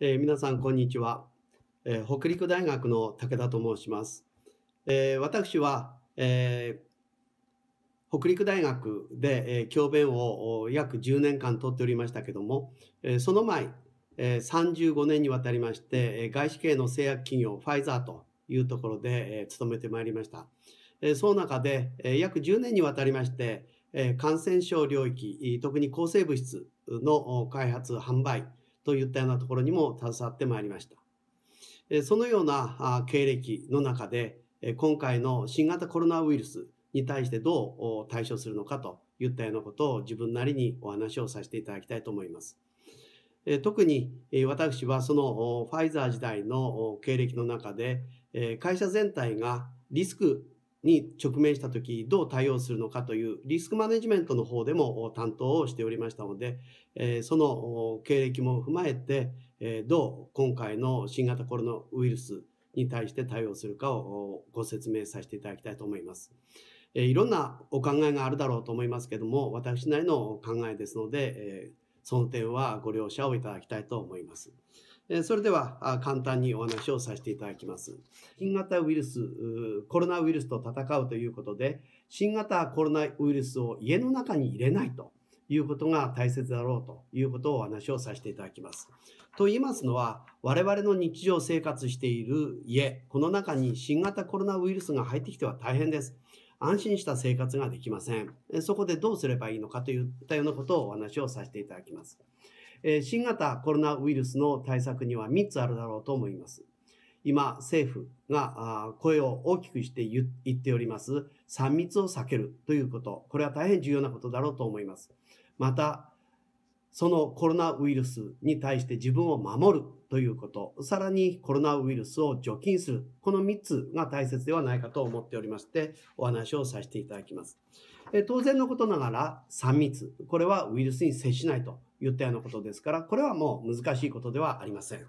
えー、皆さんこんにちは、えー、北陸大学の武田と申します、えー、私は、え北陸大学で、え教鞭を約10年間取っておりましたけども、えその前、え35年にわたりまして、え外資系の製薬企業ファイザーというところで、え勤めてまいりました、えその中で、え約10年にわたりまして、え感染症領域特に抗生物質の開発販売といったようなところにも携わってまいりました。そのような経歴の中で、今回の新型コロナウイルスに対してどう対処するのかといったようなことを自分なりにお話をさせていただきたいと思います。特に私はそのファイザー時代の経歴の中で会社全体がリスクに直面したとき、どう対応するのかというリスクマネジメントの方でも担当をしておりましたので、その経歴も踏まえて、どう今回の新型コロナウイルスに対して対応するかをご説明させていただきたいと思います。いろんなお考えがあるだろうと思いますけども、私なりの考えですので、その点はご了承をいただきたいと思います。それでは簡単にお話をさせていただきます。新型ウイルス、コロナウイルスと戦うということで、新型コロナウイルスを家の中に入れないということが大切だろうということをお話をさせていただきます。と言いますのは、我々の日常生活している家、この中に新型コロナウイルスが入ってきては大変です。安心した生活ができません。そこでどうすればいいのかといったようなことをお話をさせていただきます。え新型コロナウイルスの対策には3つあるだろうと思います。今、政府が声を大きくして言っております、3密を避けるということ、これは大変重要なことだろうと思います。また、そのコロナウイルスに対して自分を守るということ、さらにコロナウイルスを除菌する、この3つが大切ではないかと思っておりまして、お話をさせていただきます。え当然のことながら、3密、これはウイルスに接しないと言ったようなことですから、これはもう難しいことではありません。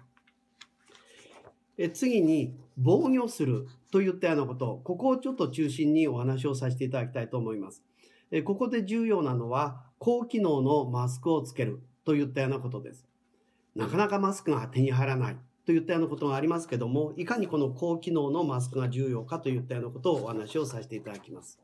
え次に、防御するといったようなこと、ここをちょっと中心にお話をさせていただきたいと思います。えここで重要なのは、高機能のマスクをつけるといったようなことです。なかなかマスクが手に入らないといったようなことがありますけども、いかにこの高機能のマスクが重要かといったようなことをお話をさせていただきます。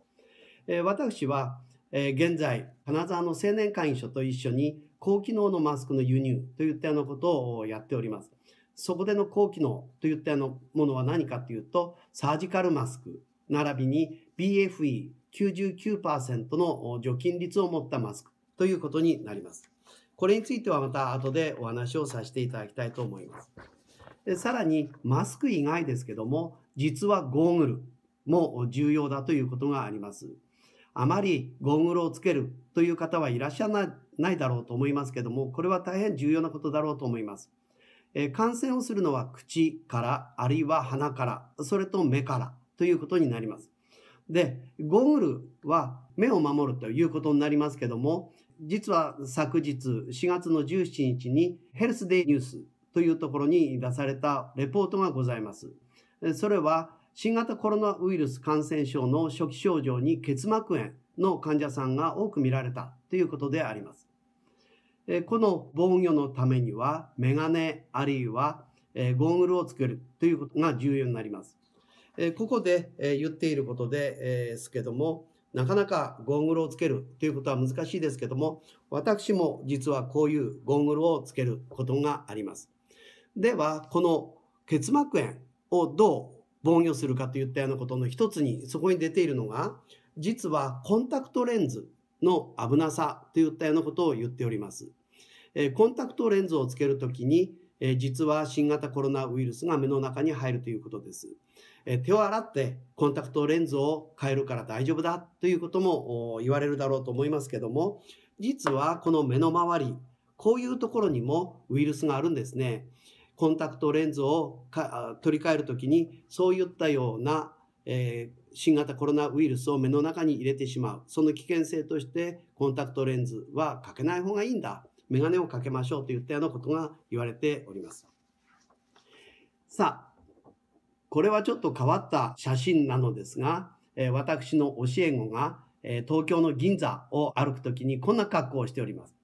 え私は、え現在、金沢の青年会議所と一緒に、高機能のマスクの輸入といったようなことをやっております。そこでの高機能といったようなものは何かというと、サージカルマスク、並びに BFE99% の除菌率を持ったマスクということになります。これについてはまた後でお話をさせていただきたいと思います。でさらに、マスク以外ですけども、実はゴーグルも重要だということがあります。あまりゴーグルをつけるという方はいらっしゃらないないだろうと思いますけども、これは大変重要なことだろうと思います。え感染をするのは口から、あるいは鼻から、それと目からということになります。で、ゴーグルは目を守るということになりますけども、実は昨日4月の17日にヘルスデイニュースというところに出されたレポートがございます。それは新型コロナウイルス感染症の初期症状に結膜炎の患者さんが多く見られたということであります。この防御のためには、メガネあるいはゴーグルをつけるということが重要になります。ここで言っていることですけども、なかなかゴーグルをつけるということは難しいですけども、私も実はこういうゴーグルをつけることがあります。では、この結膜炎をどう防御するかといったようなことの一つに、そこに出ているのが、実はコンタクトレンズの危なさといったようなことを言っております。コンタクトレンズをつけるときに、実は新型コロナウイルスが目の中に入るということです。手を洗ってコンタクトレンズを変えるから大丈夫だということも言われるだろうと思いますけども、実はこの目の周り、こういうところにもウイルスがあるんですね。コンタクトレンズを取り替えるときに、そういったような、えー新型コロナウイルスを目の中に入れてしまうその危険性としてコンタクトレンズはかけない方がいいんだ眼鏡をかけましょうといったようなことが言われておりますさあこれはちょっと変わった写真なのですが、え私の教え子が、え東京の銀座を歩く時にこんな格好をしております、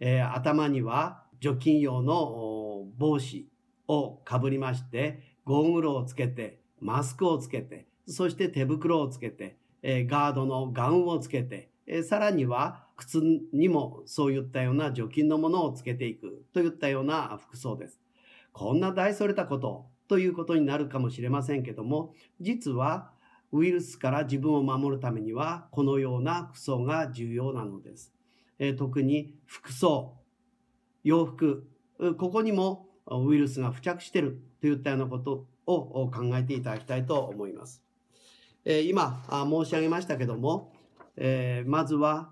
え頭には除菌用の帽子をかぶりましてゴーグルをつけてマスクをつけてそして手袋をつけて、えガードのガウンをつけて、えさらには靴にもそういったような除菌のものをつけていくといったような服装です。こんな大それたことということになるかもしれませんけども、実はウイルスから自分を守るためにはこのような服装が重要なのです。え特に服装、洋服、ここにもウイルスが付着しているといったようなことを考えていただきたいと思います。えー、今申し上げましたけども、えー、まずは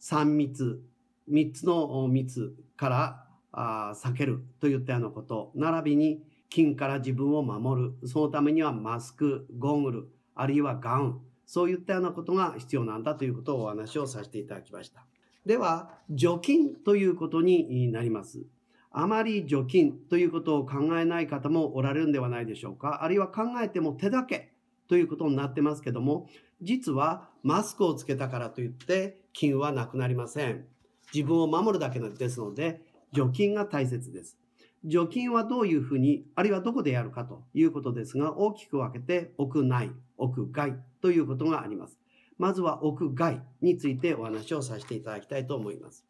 3密、3つの密からあ避けるといったようなこと、並びに菌から自分を守る、そのためにはマスク、ゴーグル、あるいはガウン、そういったようなことが必要なんだということをお話をさせていただきました。では、除菌ということになります。あまり除菌ということを考えない方もおられるんではないでしょうか。あるいは考えても手だけということになってますけども、実はマスクをつけたからといって菌はなくなりません。自分を守るだけですので、除菌が大切です。除菌はどういうふうに、あるいはどこでやるかということですが、大きく分けて屋内、屋外ということがあります。まずは屋外についてお話をさせていただきたいと思います。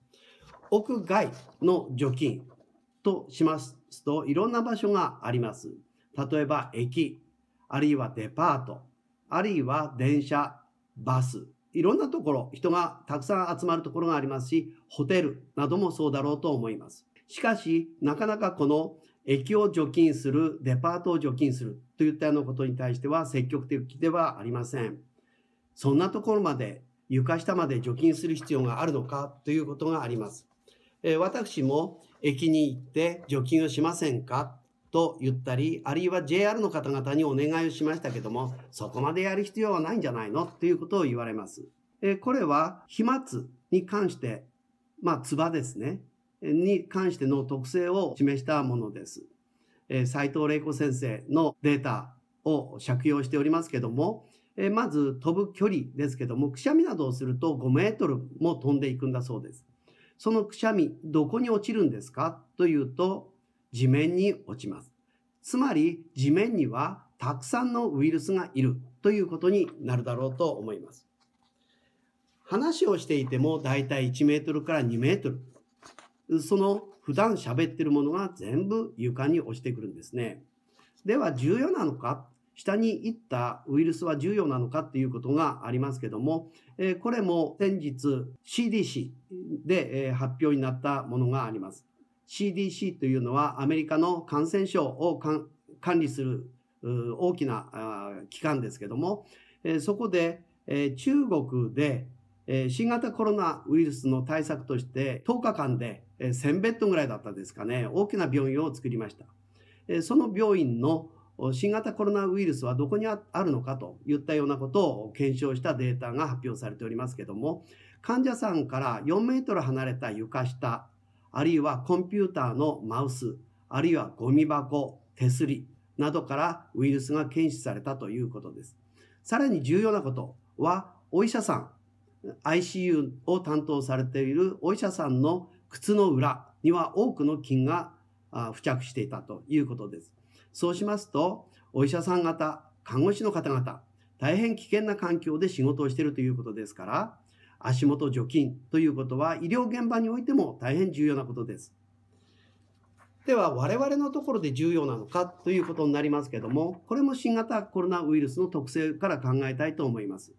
屋外の除菌としますといろんな場所があります。例えば駅、あるいはデパート、あるいは電車、バス、いろんなところ、人がたくさん集まるところがありますし、ホテルなどもそうだろうと思います。しかし、なかなかこの駅を除菌する、デパートを除菌するといったようなことに対しては積極的ではありません。そんなところまで、床下まで除菌する必要があるのかということがあります。え私も駅に行って除菌をしませんかと言ったり、あるいは JR の方々にお願いをしましたけども、そこまでやる必要はないんじゃないのっていうことを言われます。えこれは飛沫に関して、まあ、ツですね、に関しての特性を示したものです。え斉藤玲子先生のデータを借用しておりますけども、えまず飛ぶ距離ですけども、くしゃみなどをすると5メートルも飛んでいくんだそうです。そのくしゃみ、どこに落ちるんですかというと、地面に落ちます。つまり地面にはたくさんのウイルスがいるということになるだろうと思います。話をしていてもだいたい1メートルから2メートル。その普段喋ってるものが全部床に落ちてくるんですね。では重要なのか下に行ったウイルスは重要なのかっていうことがありますけども、えこれも先日 CDC で、え発表になったものがあります。CDC というのはアメリカの感染症を管理する大きな機関ですけども、そこで中国で新型コロナウイルスの対策として10日間で1000ベッドぐらいだったですかね、大きな病院を作りました。その病院の新型コロナウイルスはどこにあるのかといったようなことを検証したデータが発表されておりますけども、患者さんから4メートル離れた床下あるいはコンピューターのマウス、あるいはゴミ箱、手すりなどからウイルスが検出されたということです。さらに重要なことは、お医者さん、ICU を担当されているお医者さんの靴の裏には多くの菌が付着していたということです。そうしますと、お医者さん方、看護師の方々、大変危険な環境で仕事をしているということですから、足元除菌ということは医療現場においても大変重要なことです。では我々のところで重要なのかということになりますけども、これも新型コロナウイルスの特性から考えたいと思います。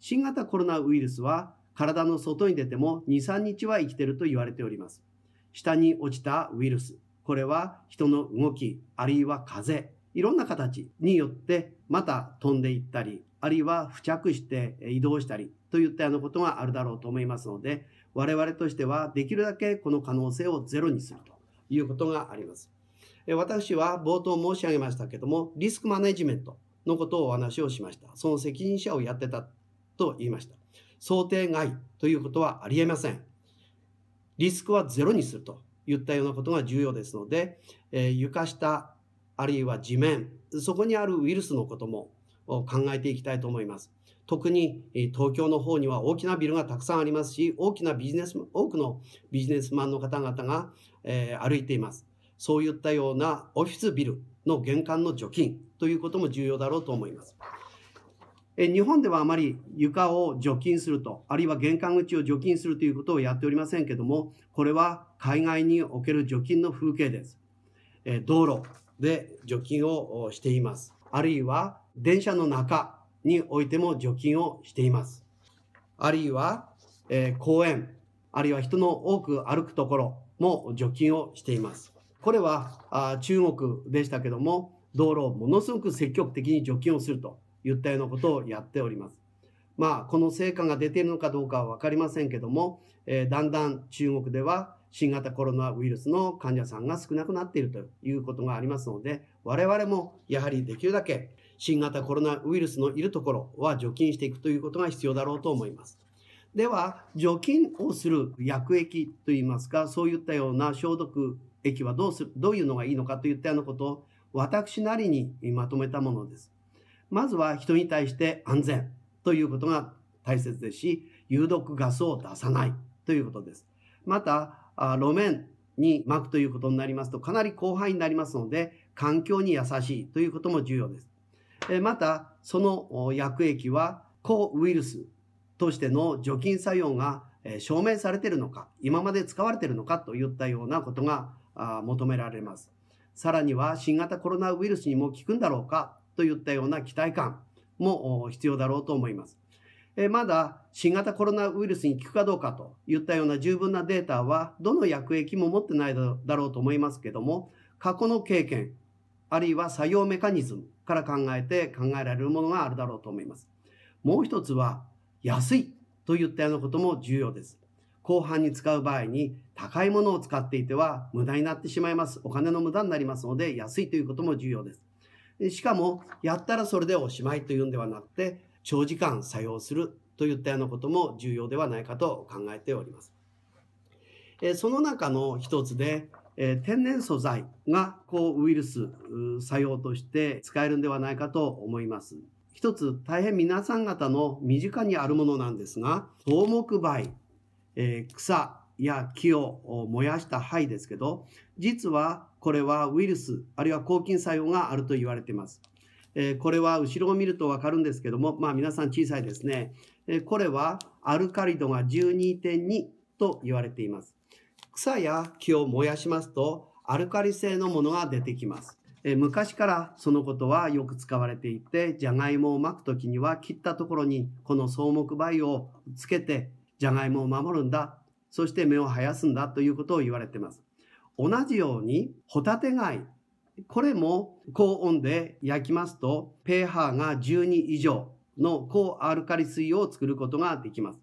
新型コロナウイルスは体の外に出ても2、3日は生きてると言われております。下に落ちたウイルス、これは人の動き、あるいは風、いろんな形によってまた飛んでいったり、あるいは付着して移動したりといったようなことがあるだろうと思いますので、我々としてはできるだけこの可能性をゼロにするということがあります。私は冒頭申し上げましたけども、リスクマネジメントのことをお話をしました。その責任者をやってたと言いました。想定外ということはありえません。リスクはゼロにするといったようなことが重要ですので、えー、床下あるいは地面、そこにあるウイルスのことも考えていきたいと思います。特に東京の方には大きなビルがたくさんありますし、大きなビジネス、多くのビジネスマンの方々が、え歩いています。そういったようなオフィスビルの玄関の除菌ということも重要だろうと思います。え日本ではあまり床を除菌すると、あるいは玄関口を除菌するということをやっておりませんけども、これは海外における除菌の風景です。え道路で除菌をしています。あるいは電車の中においても除菌をしています。あるいは、えー、公園、あるいは人の多く歩くところも除菌をしています。これはあ中国でしたけども、道路をものすごく積極的に除菌をするといったようなことをやっております。まあ、この成果が出ているのかどうかは分かりませんけども、えー、だんだん中国では新型コロナウイルスの患者さんが少なくなっているということがありますので、我々もやはりできるだけ新型コロナウイルスのいるところは除菌していくということが必要だろうと思います。では、除菌をする薬液といいますか、そういったような消毒液はどうする、どういうのがいいのかといったようなことを私なりにまとめたものです。まずは人に対して安全ということが大切ですし、有毒ガスを出さないということです。また、路面に巻くということになりますと、かなり広範囲になりますので、環境に優しいということも重要です。またその薬液は抗ウイルスとしての除菌作用が証明されているのか今まで使われているのかといったようなことが求められますさらには新型コロナウイルスにも効くんだろうかといったような期待感も必要だろうと思いますまだ新型コロナウイルスに効くかどうかといったような十分なデータはどの薬液も持ってないだろうと思いますけども過去の経験あるいは作用メカニズムから考えて考えられるものがあるだろうと思います。もう一つは、安いといったようなことも重要です。後半に使う場合に高いものを使っていては無駄になってしまいます。お金の無駄になりますので安いということも重要です。しかも、やったらそれでおしまいというんではなくて、長時間作用するといったようなことも重要ではないかと考えております。その中の一つで、えー、天然素材が抗ウイルス作用として使えるんではないかと思います。一つ大変皆さん方の身近にあるものなんですが、草木灰、えー、草や木を燃やした灰ですけど、実はこれはウイルス、あるいは抗菌作用があると言われています。えー、これは後ろを見るとわかるんですけども、まあ皆さん小さいですね。えー、これはアルカリ度が12.2と言われています。草や木を燃やしますと、アルカリ性のものが出てきます。昔からそのことはよく使われていて、じゃがいもをまくときには切ったところにこの草木灰をつけて、じゃがいもを守るんだ。そして芽を生やすんだということを言われています。同じように、ホタテ貝。これも高温で焼きますと、pH が12以上の高アルカリ水を作ることができます。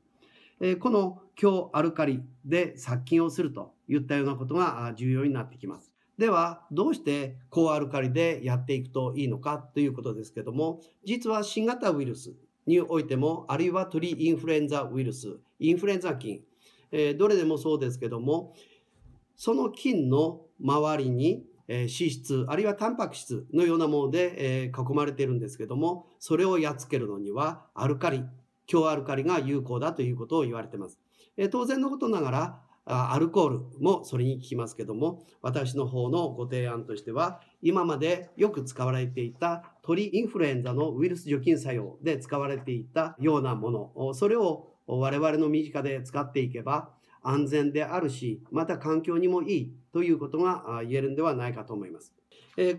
この強アルカリで殺菌をするといったようなことが重要になってきます。では、どうして高アルカリでやっていくといいのかということですけども、実は新型ウイルスにおいても、あるいは鳥インフルエンザウイルス、インフルエンザ菌、えー、どれでもそうですけども、その菌の周りに脂質、あるいはタンパク質のようなもので、え囲まれているんですけども、それをやっつけるのにはアルカリ、強アルカリが有効だということを言われています。え当然のことながらアルコールもそれに効きますけども私の方のご提案としては今までよく使われていた鳥インフルエンザのウイルス除菌作用で使われていたようなものそれを我々の身近で使っていけば安全であるしまた環境にもいいということが言えるんではないかと思います。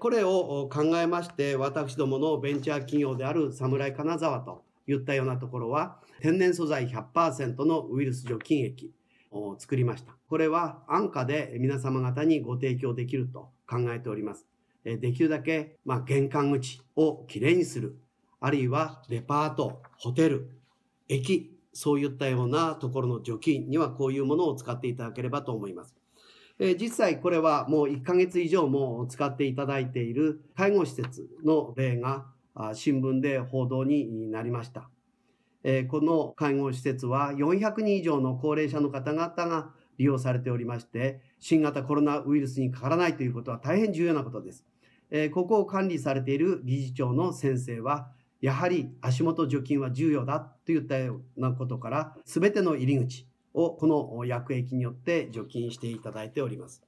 これを考えまして私どものベンチャー企業である侍金沢といったようなところは天然素材100%のウイルス除菌液を作りました。これは安価で皆様方にご提供できると考えております。できるだけ、まあ、玄関口をきれいにする。あるいはデパート、ホテル、駅、そういったようなところの除菌にはこういうものを使っていただければと思います。え実際これはもう1ヶ月以上も使っていただいている介護施設の例が新聞で報道になりました。えー、この介護施設は400人以上の高齢者の方々が利用されておりまして、新型コロナウイルスにかからないということは大変重要なことです。えー、ここを管理されている理事長の先生は、やはり足元除菌は重要だといったようなことから、すべての入り口をこの薬液によって除菌していただいております。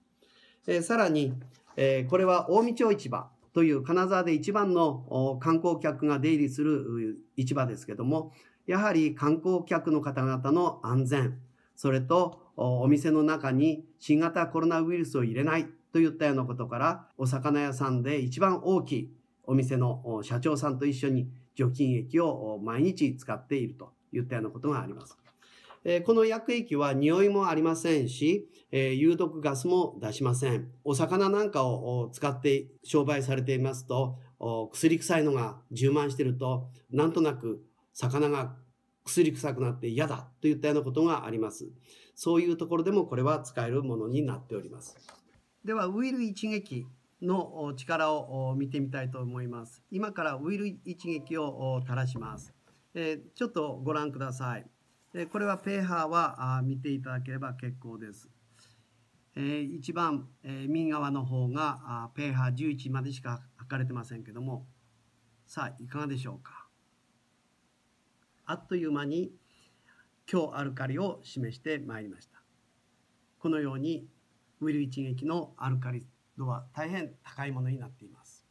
えー、さらに、えー、これは近江町市場という金沢で一番の観光客が出入りする市場ですけども、やはり観光客の方々の安全、それとお店の中に新型コロナウイルスを入れないといったようなことから、お魚屋さんで一番大きいお店の社長さんと一緒に除菌液を毎日使っているといったようなことがあります。この薬液は匂いもありませんし、有毒ガスも出しません。お魚なんかを使って商売されていますと、薬臭いのが充満してると、なんとなく魚が薬臭くなって嫌だといったようなことがあります。そういうところでもこれは使えるものになっております。では、ウイル一撃の力を見てみたいと思います。今からウイル一撃を垂らします。えちょっとご覧ください。えこれはペーハーは見ていただければ結構です。えー、一番、え右側の方があペーハー11までしか測れてませんけども、さあ、いかがでしょうか。あっという間に強アルカリを示してまいりました。このようにウイル一撃のアルカリ度は大変高いものになっています。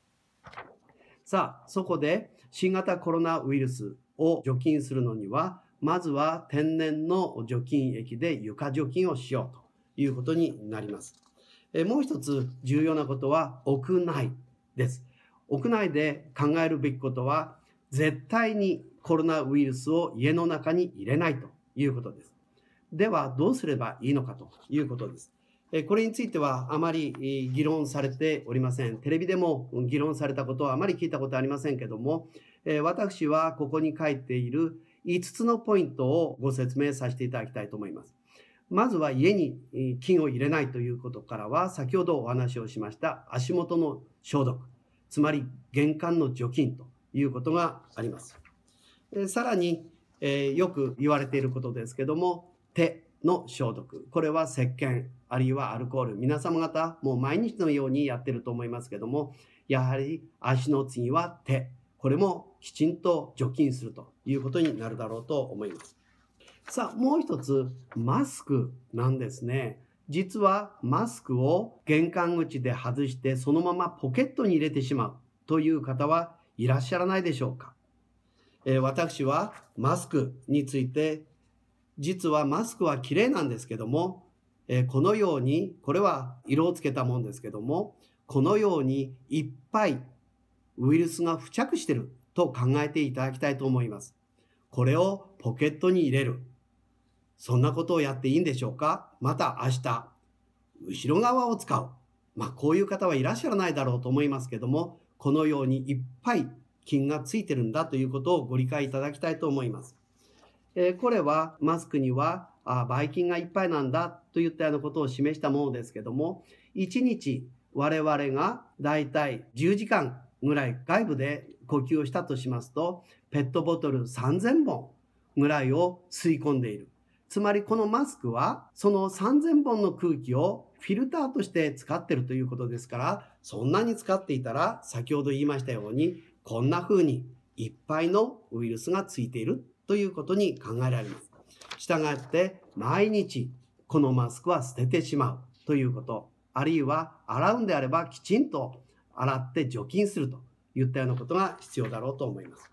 さあ、そこで新型コロナウイルスを除菌するのには、まずは天然の除菌液で床除菌をしようということになります。えもう一つ重要なことは屋内です。屋内で考えるべきことは、絶対にコロナウイルスを家の中に入れないということです。では、どうすればいいのかということです。これについてはあまり議論されておりません。テレビでも議論されたことはあまり聞いたことありませんけども、私はここに書いている5つのポイントをご説明させていただきたいと思います。まずは家に菌を入れないということからは、先ほどお話をしました足元の消毒、つまり玄関の除菌ということがあります。さらに、えー、よく言われていることですけども、手の消毒。これは石鹸、あるいはアルコール。皆様方、もう毎日のようにやってると思いますけども、やはり足の次は手。これもきちんと除菌するということになるだろうと思います。さあ、もう一つ、マスクなんですね。実はマスクを玄関口で外してそのままポケットに入れてしまうという方はいらっしゃらないでしょうかえ私はマスクについて、実はマスクは綺麗なんですけども、えこのように、これは色をつけたもんですけども、このようにいっぱいウイルスが付着してると考えていただきたいと思います。これをポケットに入れる。そんなことをやっていいんでしょうかまた明日、後ろ側を使う。まあ、こういう方はいらっしゃらないだろうと思いますけども、このようにいっぱい菌がついてるんだということをご理解いただきたいと思います。えー、これはマスクにはあバイ菌がいっぱいなんだといったようなことを示したものですけども、1日我々がだいたい10時間ぐらい外部で呼吸をしたとしますと、ペットボトル3000本ぐらいを吸い込んでいる。つまりこのマスクはその3000本の空気をフィルターとして使ってるということですから、そんなに使っていたら先ほど言いましたようにこんな風にいっぱいのウイルスがついているということに考えられます。したがって毎日このマスクは捨ててしまうということ、あるいは洗うんであればきちんと洗って除菌するといったようなことが必要だろうと思います。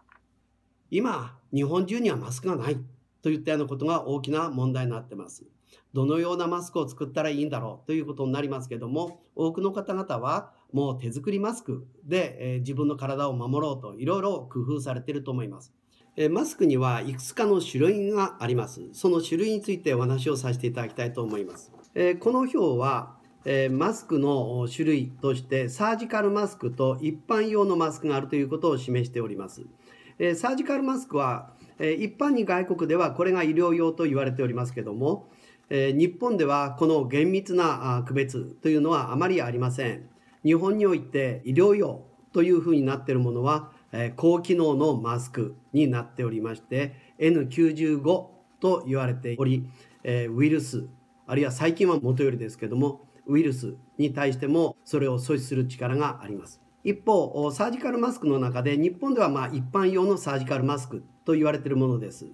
今、日本中にはマスクがないといったようなことが大きな問題になってます。どのようなマスクを作ったらいいんだろうということになりますけども、多くの方々はもう手作りマスクで、えー、自分の体を守ろうといろいろ工夫されていると思います。えー、マスクにはいくつかの種類があります。その種類についてお話をさせていただきたいと思います。えー、この表は、えー、マスクの種類としてサージカルマスクと一般用のマスクがあるということを示しております。えー、サージカルマスクは、えー、一般に外国ではこれが医療用と言われておりますけども、え日本ではこの厳密な区別というのはあまりありません。日本において医療用というふうになっているものは、え高機能のマスクになっておりまして N95 と言われており、えウイルスあるいは細菌はもとよりですけどもウイルスに対してもそれを阻止する力があります。一方サージカルマスクの中で日本ではま一般用のサージカルマスクと言われているものです。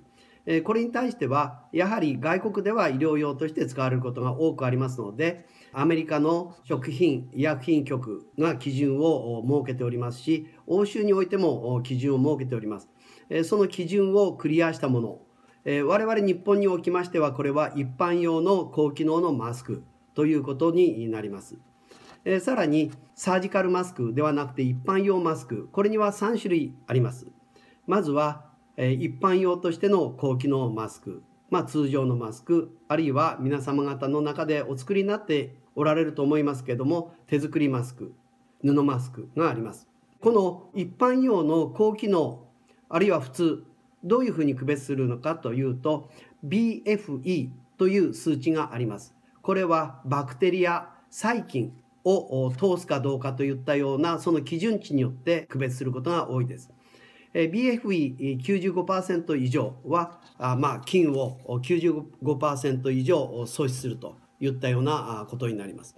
えこれに対してはやはり外国では医療用として使われることが多くありますのでアメリカの食品医薬品局が基準を設けておりますし欧州においても基準を設けております、えその基準をクリアしたもの、え我々日本におきましてはこれは一般用の高機能のマスクということになります、えさらにサージカルマスクではなくて一般用マスクこれには3種類ありますまずはえ一般用としての高機能マスク、まあ、通常のマスクあるいは皆様方の中でお作りになっておられると思いますけども手作りマスク布マスクがありますこの一般用の高機能あるいは普通どういうふうに区別するのかというと BFE という数値がありますこれはバクテリア細菌を通すかどうかといったようなその基準値によって区別することが多いです BFE95% 以上は、まあ、金を95%以上創出するといったようなことになります。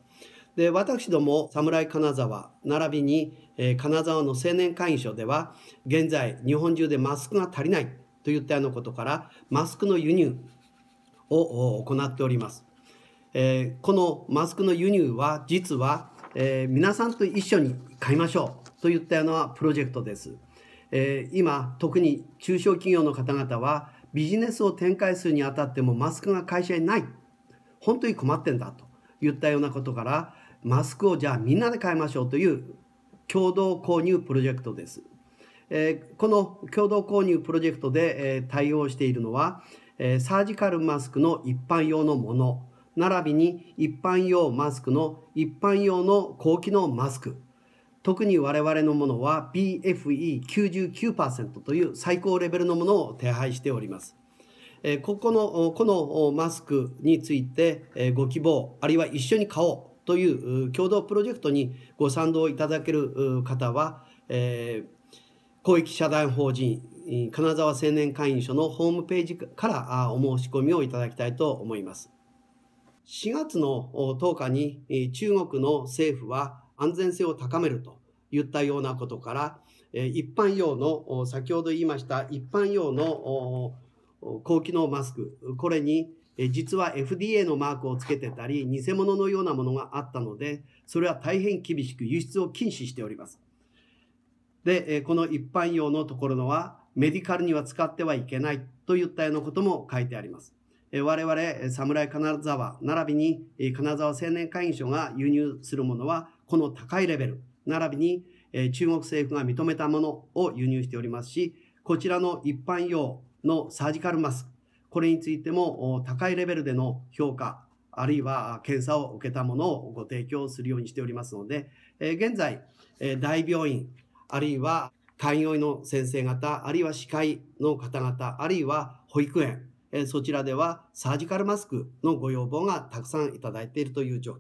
で私ども侍金沢並びに、え金沢の青年会議所では現在日本中でマスクが足りないといったようなことからマスクの輸入を行っております、えこのマスクの輸入は実は、え皆さんと一緒に買いましょうといったようなプロジェクトです。えー、今特に中小企業の方々はビジネスを展開するにあたってもマスクが会社にない本当に困ってんだと言ったようなことからマスクをじゃあみんなで買いましょうという共同購入プロジェクトです。えー、この共同購入プロジェクトで、えー、対応しているのは、えー、サージカルマスクの一般用のもの並びに一般用マスクの一般用の高機能マスク特に我々のものは BFE99% という最高レベルのものを手配しております。えここの、このマスクについて、えご希望、あるいは一緒に買おうという共同プロジェクトにご賛同いただける方は、え広域社団法人金沢青年会員所のホームページからお申し込みをいただきたいと思います。4月の10日に中国の政府は安全性を高めるといったようなことから、一般用の、先ほど言いました一般用の高機能マスク、これに実は FDA のマークをつけてたり、偽物のようなものがあったので、それは大変厳しく輸出を禁止しております。で、この一般用のところのは、メディカルには使ってはいけないといったようなことも書いてあります。我々、侍金沢、並びに金沢青年会議所が輸入するものは、この高いレベル、並びに中国政府が認めたものを輸入しておりますし、こちらの一般用のサージカルマスク、これについても高いレベルでの評価、あるいは検査を受けたものをご提供するようにしておりますので、現在、大病院、あるいは開業医の先生方、あるいは歯科医の方々、あるいは保育園、えそちらではサージカルマスクのご要望がたくさんいただいているという状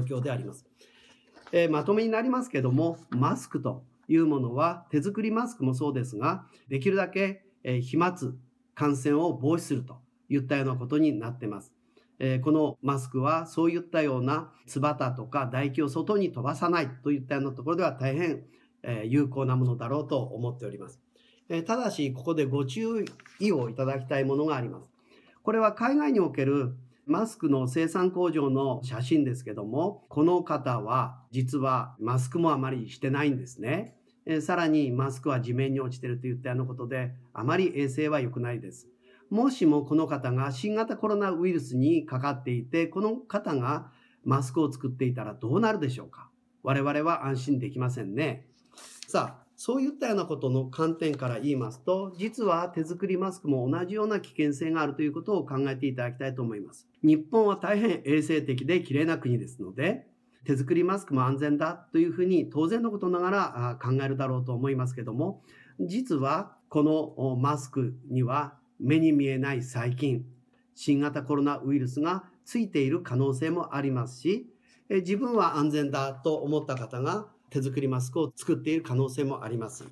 況であります、えまとめになりますけども、マスクというものは手作りマスクもそうですが、できるだけ、え飛沫、感染を防止するといったようなことになってます。えこのマスクはそういったようなつばとか唾液を外に飛ばさないといったようなところでは大変、え有効なものだろうと思っております。えただし、ここでご注意をいただきたいものがあります。これは海外におけるマスクの生産工場の写真ですけども、この方は実はマスクもあまりしてないんですね。えさらにマスクは地面に落ちてるといったようなことで、あまり衛生は良くないです。もしもこの方が新型コロナウイルスにかかっていて、この方がマスクを作っていたらどうなるでしょうか我々は安心できませんね。さあ、そういったようなことの観点から言いますと、実は手作りマスクも同じような危険性があるということを考えていただきたいと思います。日本は大変衛生的で綺麗な国ですので、手作りマスクも安全だというふうに当然のことながら考えるだろうと思いますけども、実はこのマスクには目に見えない細菌、新型コロナウイルスがついている可能性もありますし、え自分は安全だと思った方が手作りマスクを作っている可能性もあります。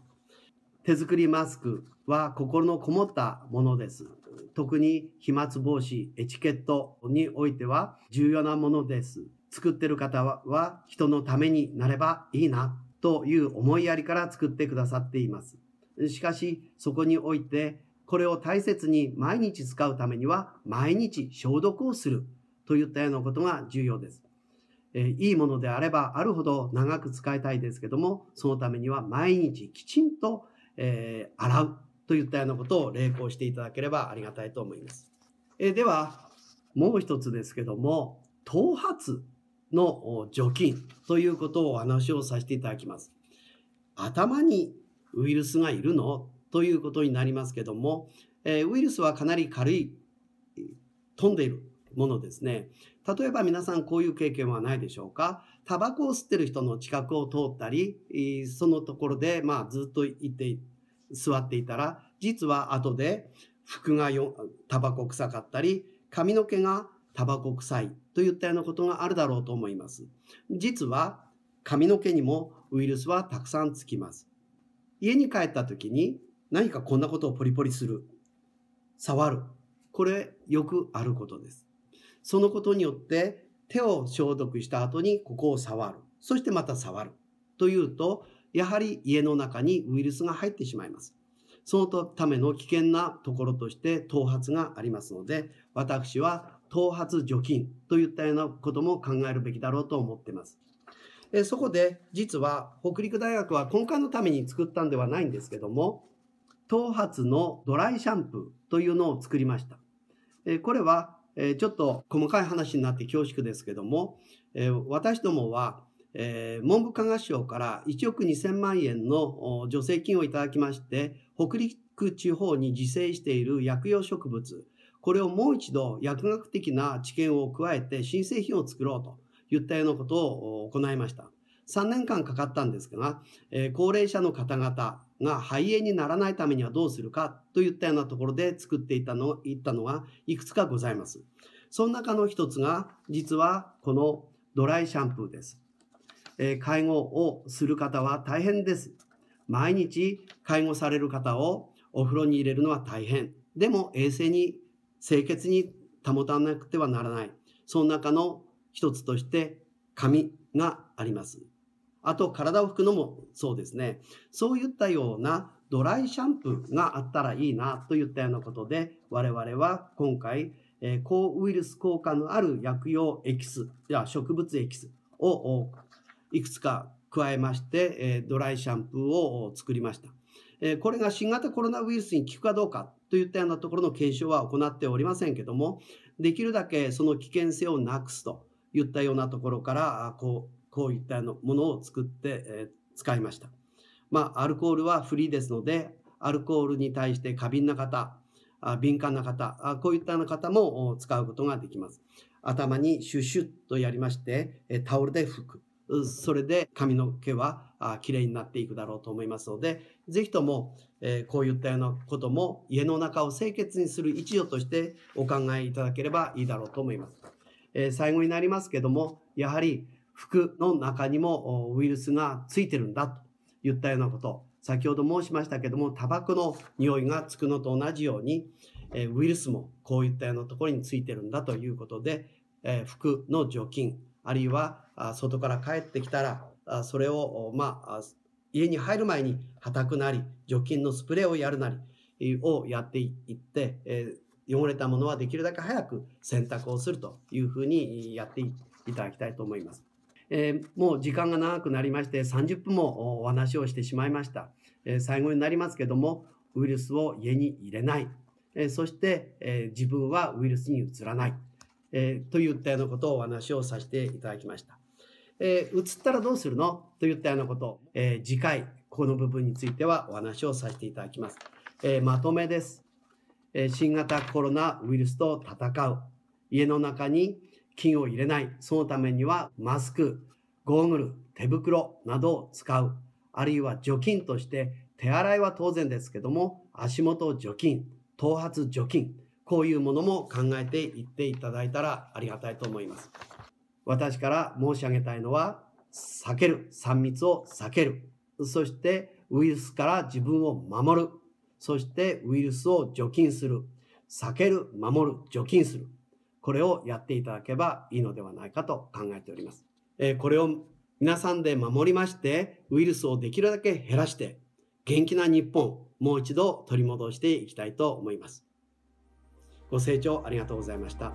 手作りマスクは心のこもったものです。特に飛沫防止、エチケットにおいては重要なものです。作ってる方は人のためになればいいなという思いやりから作ってくださっています。しかし、そこにおいて、これを大切に毎日使うためには、毎日消毒をするといったようなことが重要です。えいいものであればあるほど長く使いたいですけども、そのためには毎日きちんと、えー、洗うといったようなことを励行していただければありがたいと思います。えでは、もう一つですけども、頭髪の除菌ということをお話をさせていただきます。頭にウイルスがいるのということになりますけども、えウイルスはかなり軽い、飛んでいるものですね。例えば皆さんこういう経験はないでしょうかタバコを吸ってる人の近くを通ったり、そのところで、まあ、ずっと行って、座っていたら、実は後で服がよタバコ臭かったり、髪の毛がタバコ臭いといったようなことがあるだろうと思います。実は髪の毛にもウイルスはたくさんつきます。家に帰った時に何かこんなことをポリポリする、触る。これよくあることです。そのことによって手を消毒した後にここを触る。そしてまた触る。というと、やはり家の中にウイルスが入ってしまいます。そのための危険なところとして頭髪がありますので、私は頭髪除菌といったようなことも考えるべきだろうと思っています。えそこで、実は北陸大学は根幹のために作ったんではないんですけども、頭髪のドライシャンプーというのを作りました。えこれはえー、ちょっと細かい話になって恐縮ですけども、えー、私どもは、えー、文部科学省から1億2000万円の助成金をいただきまして、北陸地方に自生している薬用植物、これをもう一度薬学的な知見を加えて新製品を作ろうといったようなことを行いました。3年間かかったんですが、えー、高齢者の方々、が肺炎にならないためにはどうするかといったようなところで作っていたのいったのはいくつかございます。その中の一つが実はこのドライシャンプーです。えー、介護をする方は大変です。毎日介護される方をお風呂に入れるのは大変。でも衛生に清潔に保たなくてはならない。その中の一つとして紙があります。あと体を拭くのもそうですね。そういったようなドライシャンプーがあったらいいなといったようなことで、我々は今回、え抗ウイルス効果のある薬用エキスや植物エキスをいくつか加えまして、えドライシャンプーを作りました。えこれが新型コロナウイルスに効くかどうかといったようなところの検証は行っておりませんけども、できるだけその危険性をなくすといったようなところから、こう、こういったのものを作って、えー、使いました。まあ、アルコールはフリーですので、アルコールに対して過敏な方、あ敏感な方あ、こういった方も使うことができます。頭にシュシュッとやりまして、えタオルで拭く。それで髪の毛はきれいになっていくだろうと思いますので、ぜひとも、えー、こういったようなことも家の中を清潔にする一助としてお考えいただければいいだろうと思います。えー、最後になりますけども、やはり服の中にもウイルスがついてるんだと言ったようなこと。先ほど申しましたけども、タバコの匂いがつくのと同じように、えウイルスもこういったようなところについてるんだということで、え服の除菌、あるいは外から帰ってきたら、それを、まあ、家に入る前にはたくなり、除菌のスプレーをやるなり、をやっていって、え汚れたものはできるだけ早く洗濯をするというふうにやっていただきたいと思います。えー、もう時間が長くなりまして30分もお話をしてしまいました、えー、最後になりますけどもウイルスを家に入れない、えー、そして、え自分はウイルスにうつらない、えといったようなことをお話をさせていただきましたえー、移ったらどうするのといったようなこと、えー、次回、この部分についてはお話をさせていただきます。えー、まとめです、えー、新型コロナウイルスと戦う。家の中に、菌を入れない。そのためにはマスク、ゴーグル、手袋などを使う。あるいは除菌として手洗いは当然ですけども、足元除菌、頭髪除菌、こういうものも考えていっていただいたらありがたいと思います。私から申し上げたいのは、避ける。3密を避ける。そしてウイルスから自分を守る。そしてウイルスを除菌する。避ける、守る、除菌する。これをやっていただけばいいのではないかと考えております。えこれを皆さんで守りまして、ウイルスをできるだけ減らして、元気な日本、もう一度取り戻していきたいと思います。ご清聴ありがとうございました。